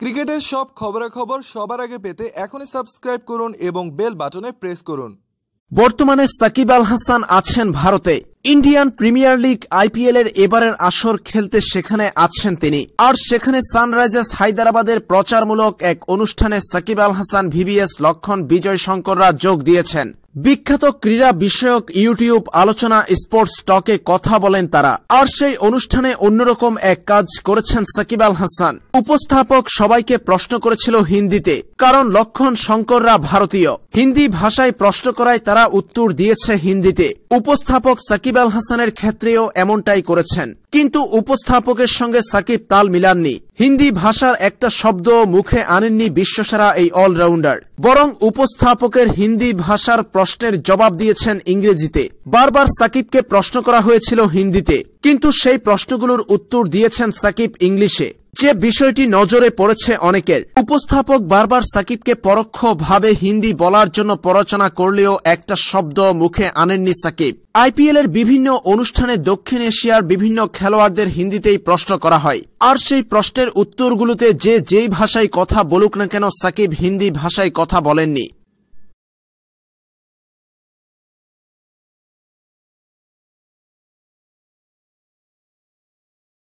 ক্রিকেটের সব খবরাখবর সবার আগে পেতে এখনই সাবস্ক্রাইব করুন এবং বেল বাটনে প্রেস করুন বর্তমানে সাকিব আল হাসান আছেন ভারতে ইন্ডিয়ান প্রিমিয়ার লিগ আইপিএল এর এবারের আসর খেলতে সেখানে আছেন তিনি আর সেখানে সানরাইজার্স হায়দ্রাবাদের প্রচারমূলক এক অনুষ্ঠানে সাকিব আল হাসান ভিবিএস লক্ষণ বিজয় শঙ্কররা যোগ দিয়েছেন বিখ্যাত ক্রীড়া বিষয়ক ইউটিউব আলোচনা স্পোর্টস টকে কথা বলেন তারা আর সেই অনুষ্ঠানে অন্যরকম এক কাজ করেছেন সাকিব আল হাসান উপস্থাপক সবাইকে প্রশ্ন করেছিল হিন্দিতে কারণ লক্ষণ শঙ্কররা ভারতীয় হিন্দি ভাষায় প্রশ্ন করায় তারা উত্তর দিয়েছে হিন্দিতে উপস্থাপক সাকিব আল হাসানের ক্ষেত্রেও এমনটাই করেছেন কিন্তু উপস্থাপকের সঙ্গে সাকিব তাল মিলাননি হিন্দি ভাষার একটা শব্দ মুখে আনেননি বিশ্বসেরা এই অলরাউন্ডার বরং উপস্থাপকের হিন্দি ভাষার প্রশ্নের জবাব দিয়েছেন ইংরেজিতে বারবার সাকিবকে প্রশ্ন করা হয়েছিল হিন্দিতে কিন্তু সেই প্রশ্নগুলোর উত্তর দিয়েছেন সাকিব ইংলিশে যে বিষয়টি নজরে পড়েছে অনেকের উপস্থাপক বারবার সাকিবকে পরোক্ষভাবে হিন্দি বলার জন্য পরচনা করলেও একটা শব্দ মুখে আনেননি সাকিব আইপিএল এর বিভিন্ন অনুষ্ঠানে দক্ষিণ এশিয়ার বিভিন্ন খেলোয়াড়দের হিন্দিতেই প্রশ্ন করা হয় আর সেই প্রশ্নের উত্তরগুলোতে যে যেই ভাষায় কথা বলুক না কেন সাকিব হিন্দি ভাষায় কথা বলেননি